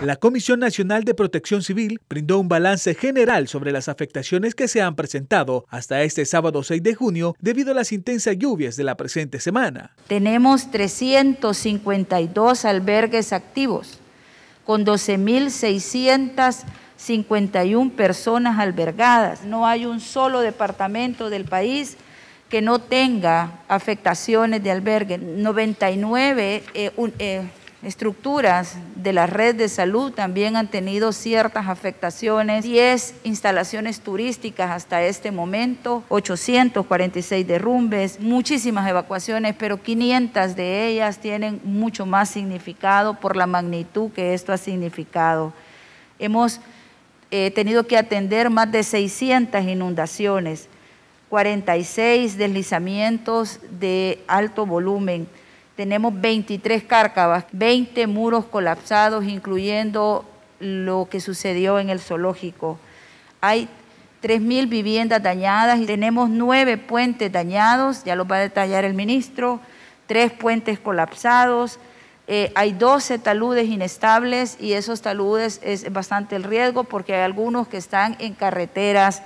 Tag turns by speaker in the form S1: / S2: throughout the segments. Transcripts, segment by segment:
S1: La Comisión Nacional de Protección Civil brindó un balance general sobre las afectaciones que se han presentado hasta este sábado 6 de junio debido a las intensas lluvias de la presente semana.
S2: Tenemos 352 albergues activos con 12.651 personas albergadas. No hay un solo departamento del país que no tenga afectaciones de albergue. 99 estructuras de la red de salud también han tenido ciertas afectaciones. 10 instalaciones turísticas hasta este momento, 846 derrumbes, muchísimas evacuaciones, pero 500 de ellas tienen mucho más significado por la magnitud que esto ha significado. Hemos eh, tenido que atender más de 600 inundaciones, 46 deslizamientos de alto volumen tenemos 23 cárcavas, 20 muros colapsados, incluyendo lo que sucedió en el zoológico. Hay 3.000 viviendas dañadas y tenemos 9 puentes dañados, ya lo va a detallar el ministro, tres puentes colapsados, eh, hay 12 taludes inestables y esos taludes es bastante el riesgo porque hay algunos que están en carreteras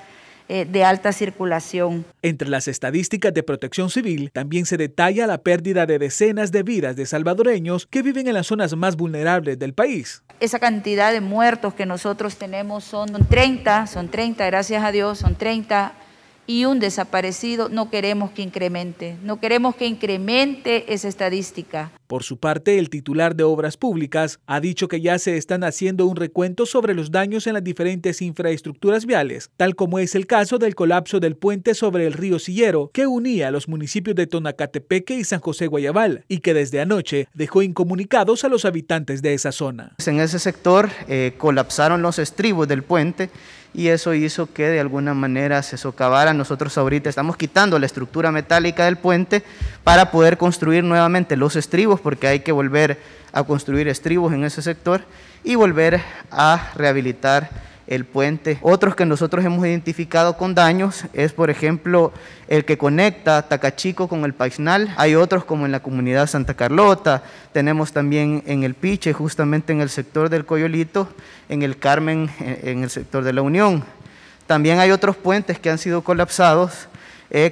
S2: eh, de alta circulación.
S1: Entre las estadísticas de protección civil también se detalla la pérdida de decenas de vidas de salvadoreños que viven en las zonas más vulnerables del país.
S2: Esa cantidad de muertos que nosotros tenemos son 30, son 30, gracias a Dios, son 30 y un desaparecido, no queremos que incremente, no queremos que incremente esa estadística.
S1: Por su parte, el titular de Obras Públicas ha dicho que ya se están haciendo un recuento sobre los daños en las diferentes infraestructuras viales, tal como es el caso del colapso del puente sobre el río Sillero que unía los municipios de Tonacatepeque y San José Guayabal y que desde anoche dejó incomunicados a los habitantes de esa zona. En ese sector eh, colapsaron los estribos del puente
S3: y eso hizo que de alguna manera se socavara. Nosotros ahorita estamos quitando la estructura metálica del puente para poder construir nuevamente los estribos porque hay que volver a construir estribos en ese sector y volver a rehabilitar el puente. Otros que nosotros hemos identificado con daños es, por ejemplo, el que conecta Tacachico con el Paisnal. Hay otros como en la comunidad Santa Carlota, tenemos también en el Piche, justamente en el sector del Coyolito, en el Carmen, en el sector de la Unión. También hay otros puentes que han sido colapsados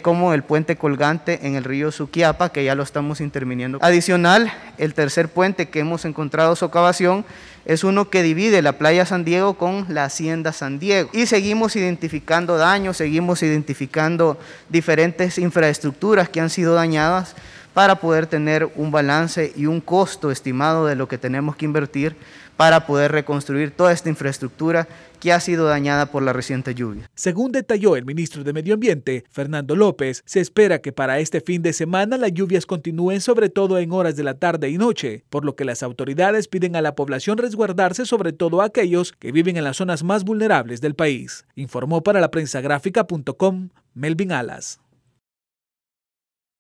S3: como el puente colgante en el río Suquiapa, que ya lo estamos interviniendo. Adicional, el tercer puente que hemos encontrado socavación es uno que divide la playa San Diego con la hacienda San Diego. Y seguimos identificando daños, seguimos identificando diferentes infraestructuras que han sido dañadas para poder tener un balance y un costo estimado de lo que tenemos que invertir para poder reconstruir toda esta infraestructura que ha sido dañada por la reciente lluvia.
S1: Según detalló el ministro de Medio Ambiente, Fernando López, se espera que para este fin de semana las lluvias continúen sobre todo en horas de la tarde y noche, por lo que las autoridades piden a la población resguardarse sobre todo aquellos que viven en las zonas más vulnerables del país. Informó para la prensa gráfica.com Melvin Alas.